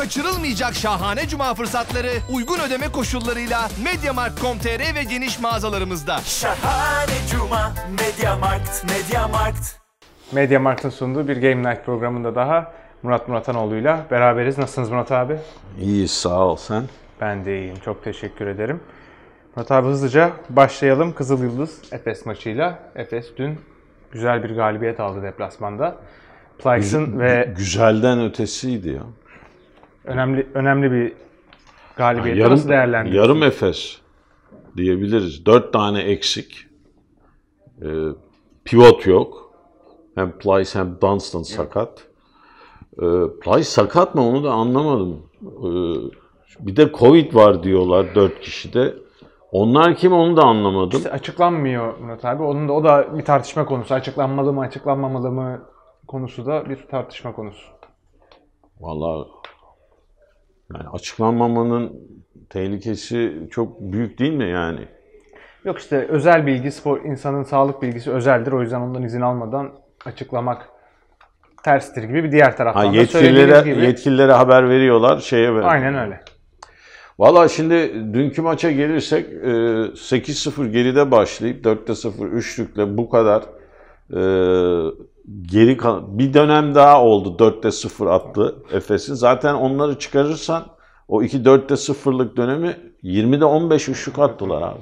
Kaçırılmayacak şahane cuma fırsatları uygun ödeme koşullarıyla mediamarkt.com.tr ve geniş mağazalarımızda. Şahane cuma Mediamarkt, Mediamarkt. Mediamarkt'ın sunduğu bir Game Night programında daha Murat Muratanoğlu'yla beraberiz. Nasılsınız Murat abi? İyi sağ ol sen. Ben de iyiyim. Çok teşekkür ederim. Murat abi hızlıca başlayalım. Kızıl Yıldız Efes maçıyla. Efes dün güzel bir galibiyet aldı deplasmanda. Plaxton Güz- ve... Güzelden ötesiydi ya. Önemli önemli bir galibiyet. Yani yarım, Nasıl değerlendiriyorsun? Yarım Efes diyebiliriz. Dört tane eksik. Ee, pivot yok. Hem Plyce hem Dunstan evet. sakat. Ee, Plyce sakat mı onu da anlamadım. Ee, bir de Covid var diyorlar dört kişide. Onlar kim onu da anlamadım. İşte açıklanmıyor Murat abi. Onun da o da bir tartışma konusu. Açıklanmalı mı, açıklanmamalı mı konusu da bir tartışma konusu. Vallahi yani açıklanmamanın tehlikesi çok büyük değil mi yani? Yok işte özel bilgi, spor, insanın sağlık bilgisi özeldir. O yüzden ondan izin almadan açıklamak terstir gibi bir diğer taraftan ha, da yetkililere, gibi. Yetkililere haber veriyorlar, şeye ver. Aynen öyle. Valla şimdi dünkü maça gelirsek 8-0 e, geride başlayıp 4-0 üçlükle bu kadar e, geri kal bir dönem daha oldu 4'te 0 attı Efes'in. Zaten onları çıkarırsan o 2 4'te 0'lık dönemi 20'de 15 üçlük attılar abi.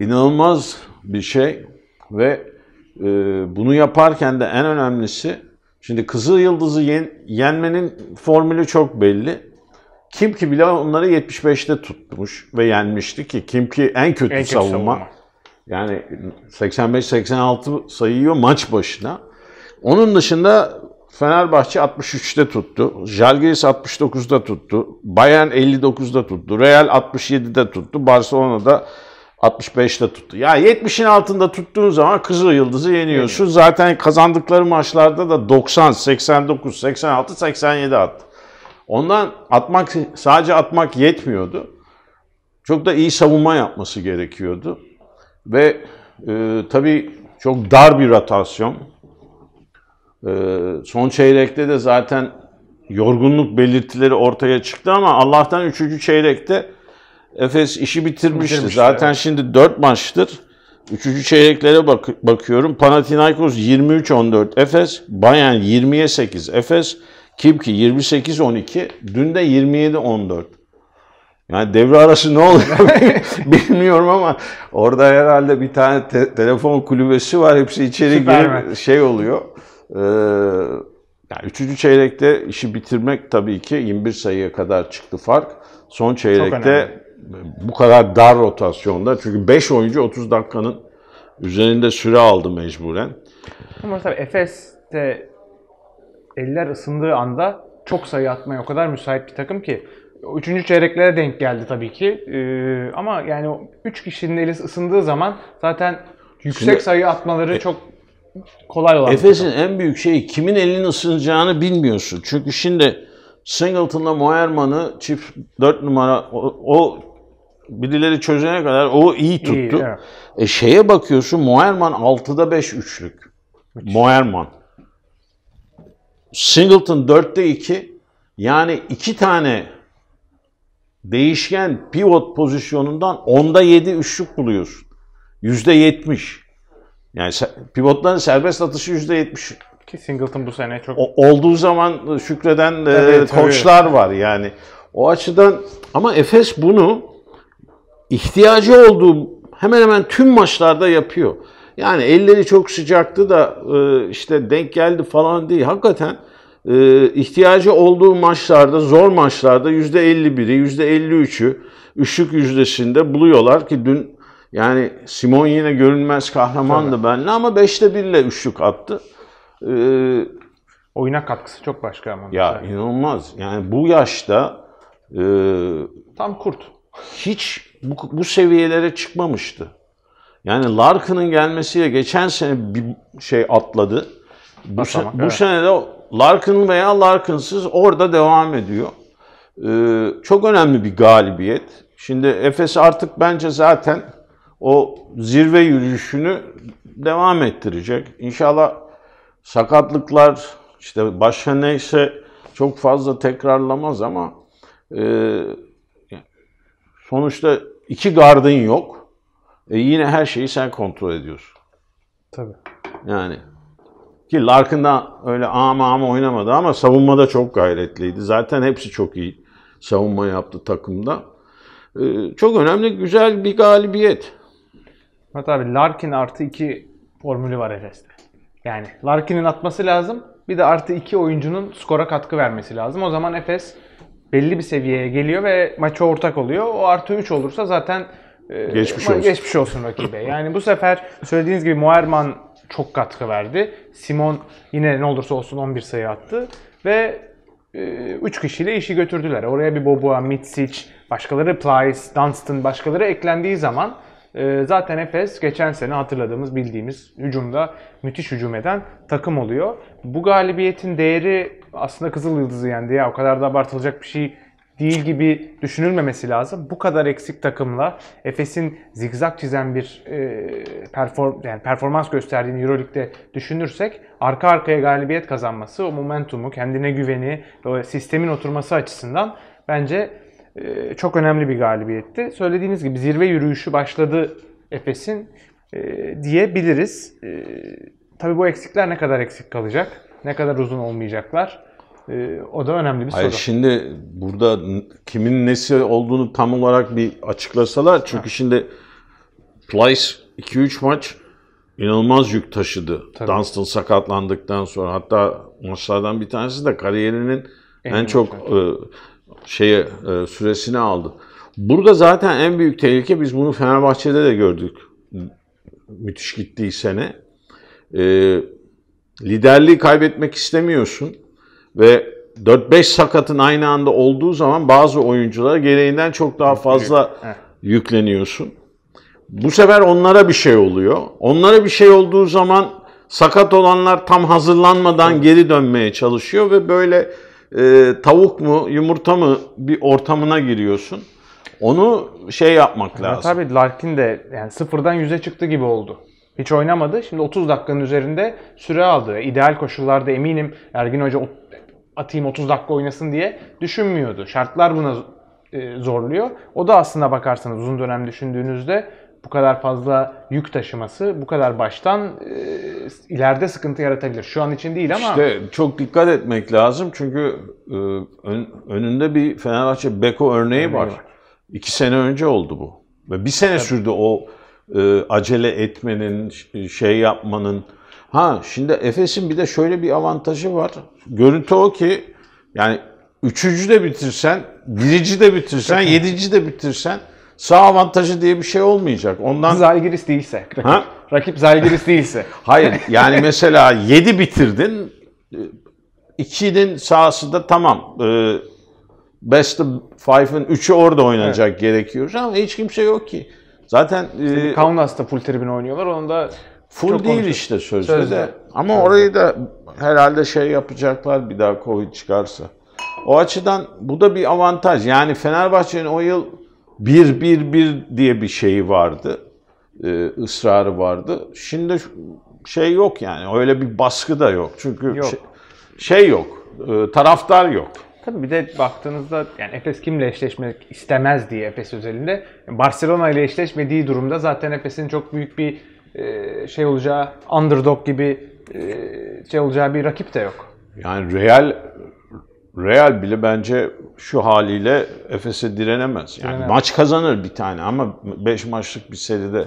İnanılmaz bir şey ve e, bunu yaparken de en önemlisi şimdi Kızıl Yıldız'ı yen, yenmenin formülü çok belli. Kim ki bile onları 75'te tutmuş ve yenmişti ki kim ki en kötü, en kötü savunma. savunma. Yani 85-86 sayıyor maç başına. Onun dışında Fenerbahçe 63'te tuttu. Jalgiris 69'da tuttu. Bayern 59'da tuttu. Real 67'de tuttu. da 65'te tuttu. Ya 70'in altında tuttuğun zaman Kızıl Yıldız'ı yeniyorsun. Evet. Zaten kazandıkları maçlarda da 90, 89, 86, 87 attı. Ondan atmak sadece atmak yetmiyordu. Çok da iyi savunma yapması gerekiyordu. Ve e, tabii çok dar bir rotasyon. Ee, son çeyrekte de zaten yorgunluk belirtileri ortaya çıktı ama Allah'tan 3. çeyrekte Efes işi bitirmişti. bitirmişti zaten evet. şimdi 4 maçtır. 3. çeyreklere bak bakıyorum. Panathinaikos 23-14 Efes, Bayern 20'ye 8 Efes, Kimki 28-12, dün de 27-14. Yani devre arası ne oluyor bilmiyorum ama orada herhalde bir tane te telefon kulübesi var. Hepsi içeri Süper girip şey oluyor. Ee, yani üçüncü çeyrekte işi bitirmek tabii ki 21 sayıya kadar çıktı fark. Son çeyrekte bu kadar dar rotasyonda çünkü 5 oyuncu 30 dakikanın üzerinde süre aldı mecburen. Ama tabii Efes'te eller ısındığı anda çok sayı atmaya o kadar müsait bir takım ki. Üçüncü çeyreklere denk geldi tabii ki. Ee, ama yani üç kişinin eli ısındığı zaman zaten yüksek Şimdi, sayı atmaları e, çok kolay olan. Efes'in en büyük şeyi kimin elini ısınacağını bilmiyorsun. Çünkü şimdi Singleton'la Moerman'ı çift 4 numara o, o birileri çözene kadar o iyi tuttu. İyi, E şeye bakıyorsun Moerman 6'da 5 üçlük. Moerman. Singleton 4'te 2. Yani iki tane değişken pivot pozisyonundan 10'da 7 üçlük buluyorsun. %70. Yani pivotların serbest atışı %70. Ki Singleton bu sene çok... O, olduğu zaman e, şükreden e, tabii, e, koçlar var yani. O açıdan ama Efes bunu ihtiyacı olduğu hemen hemen tüm maçlarda yapıyor. Yani elleri çok sıcaktı da e, işte denk geldi falan değil. Hakikaten e, ihtiyacı olduğu maçlarda, zor maçlarda %51'i, %53'ü üçlük yüzdesinde buluyorlar ki dün yani Simon yine görünmez kahramandı benle ama 5'te 1'le üçlük attı. Ee, Oyuna katkısı çok başka ama. Ya mesela. inanılmaz. Yani bu yaşta e, tam kurt. Hiç bu, bu seviyelere çıkmamıştı. Yani Larkin'in gelmesiyle geçen sene bir şey atladı. Bu, Basamak, se- evet. sene de Larkin veya Larkinsiz orada devam ediyor. Ee, çok önemli bir galibiyet. Şimdi Efes artık bence zaten o zirve yürüyüşünü devam ettirecek. İnşallah sakatlıklar işte başka neyse çok fazla tekrarlamaz ama e, sonuçta iki gardın yok. E yine her şeyi sen kontrol ediyorsun. Tabii. Yani ki Larkin öyle ama ama oynamadı ama savunmada çok gayretliydi. Zaten hepsi çok iyi savunma yaptı takımda. Ee, çok önemli, güzel bir galibiyet. Murat abi Larkin artı 2 formülü var Efes'te. Yani Larkin'in atması lazım. Bir de artı 2 oyuncunun skora katkı vermesi lazım. O zaman Efes belli bir seviyeye geliyor ve maça ortak oluyor. O artı 3 olursa zaten e, geçmiş, olsun. geçmiş olsun rakibe. yani bu sefer söylediğiniz gibi Muerman çok katkı verdi. Simon yine ne olursa olsun 11 sayı attı. Ve 3 e, kişiyle işi götürdüler. Oraya bir Boboa, Mitsic, başkaları Plyce, Dunstan başkaları eklendiği zaman ee, zaten Efes geçen sene hatırladığımız bildiğimiz hücumda müthiş hücum eden takım oluyor. Bu galibiyetin değeri aslında Kızıl Yıldız'ı yendi ya o kadar da abartılacak bir şey değil gibi düşünülmemesi lazım. Bu kadar eksik takımla Efes'in zigzag çizen bir e, perform yani performans gösterdiğini EuroLeague'de düşünürsek arka arkaya galibiyet kazanması, o momentumu, kendine güveni, o sistemin oturması açısından bence ee, çok önemli bir galibiyetti. Söylediğiniz gibi zirve yürüyüşü başladı Efes'in e, diyebiliriz. Ee, tabii bu eksikler ne kadar eksik kalacak? Ne kadar uzun olmayacaklar? o da önemli bir Hayır, soru. Şimdi burada kimin nesi olduğunu tam olarak bir açıklasalar. Çünkü ha. şimdi Plyce 2-3 maç inanılmaz yük taşıdı. Tabii. Dunstan sakatlandıktan sonra hatta maçlardan bir tanesi de kariyerinin en, en çok e, şeye e, süresini aldı. Burada zaten en büyük tehlike biz bunu Fenerbahçe'de de gördük. Müthiş gittiği sene. E, liderliği kaybetmek istemiyorsun ve 4-5 sakatın aynı anda olduğu zaman bazı oyunculara gereğinden çok daha fazla yükleniyorsun. Bu sefer onlara bir şey oluyor. Onlara bir şey olduğu zaman sakat olanlar tam hazırlanmadan geri dönmeye çalışıyor ve böyle e, tavuk mu yumurta mı bir ortamına giriyorsun. Onu şey yapmak ya lazım. Tabii Larkin de yani sıfırdan yüze çıktı gibi oldu. Hiç oynamadı. Şimdi 30 dakikanın üzerinde süre aldı. İdeal koşullarda eminim Ergin Hoca atayım 30 dakika oynasın diye düşünmüyordu. Şartlar buna e, zorluyor. O da aslında bakarsanız uzun dönem düşündüğünüzde bu kadar fazla yük taşıması bu kadar baştan e, ileride sıkıntı yaratabilir. Şu an için değil ama... İşte çok dikkat etmek lazım çünkü e, ön, önünde bir Fenerbahçe Beko örneği, var. var. İki sene önce oldu bu. Ve bir sene evet. sürdü o e, acele etmenin, şey yapmanın. Ha şimdi Efes'in bir de şöyle bir avantajı var. Görüntü o ki yani üçüncü de bitirsen, birinci de bitirsen, yedinci de bitirsen sağ avantajı diye bir şey olmayacak. Ondan Zalgiris değilse. Rakip, ha? rakip Zalgiris değilse. Hayır yani mesela 7 bitirdin. 2'nin e, sahası da tamam. E, Best of Five'ın 3'ü orada oynanacak evet. gerekiyor ama hiç kimse yok ki. Zaten e, işte e, Kaunas'ta full tribün oynuyorlar. Onu da full değil konuşuyor. işte sözde, sözde. de. Ama evet. orayı da herhalde şey yapacaklar bir daha Covid çıkarsa. O açıdan bu da bir avantaj. Yani Fenerbahçe'nin o yıl bir bir bir diye bir şey vardı, e, ısrarı vardı. Şimdi şey yok yani, öyle bir baskı da yok. Çünkü yok. Şey, şey yok, e, taraftar yok. Tabii bir de baktığınızda yani Efes kimle eşleşmek istemez diye Efes özelinde. Barcelona ile eşleşmediği durumda zaten Efes'in çok büyük bir e, şey olacağı, underdog gibi e, şey olacağı bir rakip de yok. Yani Real Real bile bence şu haliyle Efes'e direnemez. Yani direnemez. maç kazanır bir tane ama 5 maçlık bir seride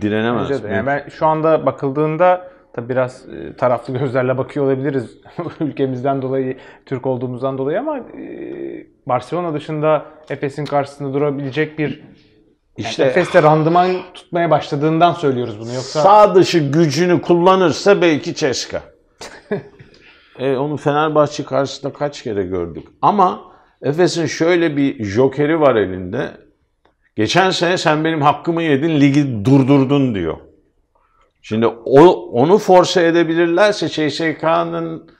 direnemez. Bence Yani ben şu anda bakıldığında tabi biraz e, taraflı gözlerle bakıyor olabiliriz ülkemizden dolayı, Türk olduğumuzdan dolayı ama e, Barcelona dışında Efes'in karşısında durabilecek bir işte yani Efes'te randıman tutmaya başladığından söylüyoruz bunu yoksa sağ dışı gücünü kullanırsa belki Ceska. e, onu Fenerbahçe karşısında kaç kere gördük. Ama Efes'in şöyle bir jokeri var elinde. Geçen sene sen benim hakkımı yedin, ligi durdurdun diyor. Şimdi o, onu force edebilirlerse CSK'nın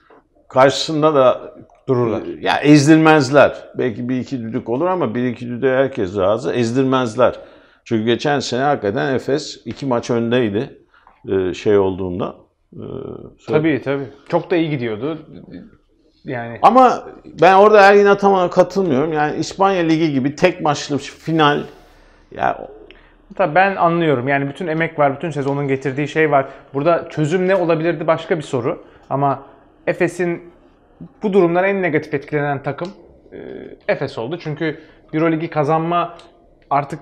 karşısında da dururlar. E, ya ezdirmezler. Belki bir iki düdük olur ama bir iki düdük herkes razı. Ezdirmezler. Çünkü geçen sene hakikaten Efes iki maç öndeydi e, şey olduğunda. E, tabii tabii. Çok da iyi gidiyordu yani. Ama ben orada Ergin Ataman'a katılmıyorum. Yani İspanya Ligi gibi tek maçlı final yani Tabii ben anlıyorum. Yani bütün emek var, bütün sezonun getirdiği şey var. Burada çözüm ne olabilirdi başka bir soru. Ama Efes'in bu durumdan en negatif etkilenen takım e, Efes oldu. Çünkü Euroligi kazanma artık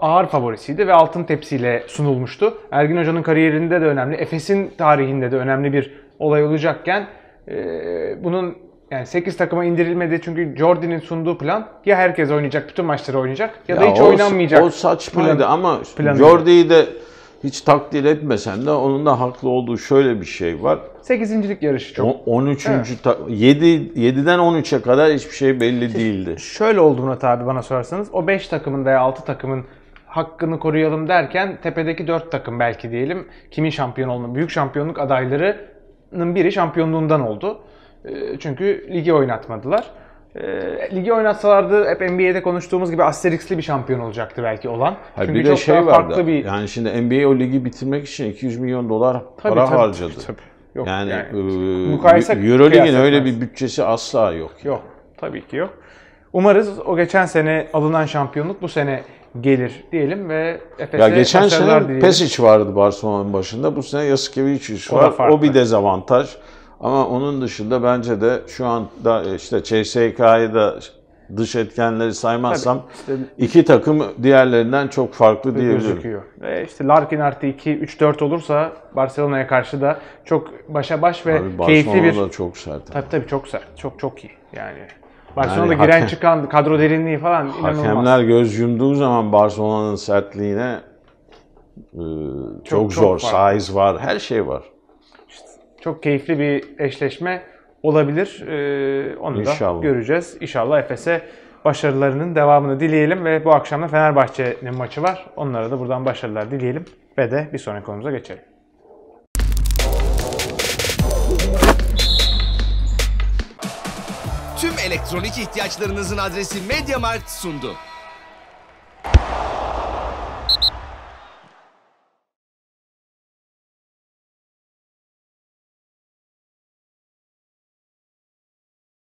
ağır favorisiydi ve altın tepsiyle sunulmuştu. Ergin Hoca'nın kariyerinde de önemli, Efes'in tarihinde de önemli bir olay olacakken ee, bunun yani 8 takıma indirilmedi çünkü Jordan'in sunduğu plan ya herkes oynayacak, bütün maçları oynayacak ya, ya da hiç o, oynanmayacak. O saçmaydı ama Jordan'i de hiç takdir etmesen de onun da haklı olduğu şöyle bir şey var. 8.lik yarışı çok. 13. Evet. Ta- 7 7'den 13'e kadar hiçbir şey belli Siz, değildi. Şöyle olduğuna tabi bana sorarsanız. O 5 takımın veya 6 takımın hakkını koruyalım derken tepedeki 4 takım belki diyelim kimin şampiyon olduğunu, büyük şampiyonluk adayları biri şampiyonluğundan oldu. Ee, çünkü ligi oynatmadılar. Ee, ligi oynatsalardı hep NBA'de konuştuğumuz gibi Asterix'li bir şampiyon olacaktı belki olan. Hayır, Çünkü bir de çok şey daha vardı. farklı bir... Yani şimdi NBA o ligi bitirmek için 200 milyon dolar tabii, para tabii, harcadı. Tabii, tabii. Yok, yani, yani e, mukayese Euroleague'in öyle bir bütçesi asla yok. Yok. Tabii ki yok. Umarız o geçen sene alınan şampiyonluk bu sene gelir diyelim ve Efes'e Ya geçen sene Pesic vardı Barcelona'nın başında. Bu sene Yasikevicius var. O, o bir dezavantaj. Ama onun dışında bence de şu anda e, işte CSK'yı da dış etkenleri saymazsam Tabii, işte, iki takım diğerlerinden çok farklı diyebilirim. Gözüküyor. E işte Larkin artı 2 3-4 olursa Barcelona'ya karşı da çok başa baş ve Abi, keyifli bir çok sert. Tabii tabii çok sert. Çok çok iyi. Yani Barcelona'da yani giren hakem, çıkan kadro derinliği falan inanılmaz. Hakemler göz yumduğu zaman Barcelona'nın sertliğine e, çok, çok zor. Çok var. Size var, her şey var. İşte çok keyifli bir eşleşme olabilir. Ee, onu İnşallah. da göreceğiz. İnşallah Efes'e başarılarının devamını dileyelim ve bu akşam da Fenerbahçe'nin maçı var. Onlara da buradan başarılar dileyelim ve de bir sonraki konumuza geçelim. tüm elektronik ihtiyaçlarınızın adresi MediaMarkt sundu.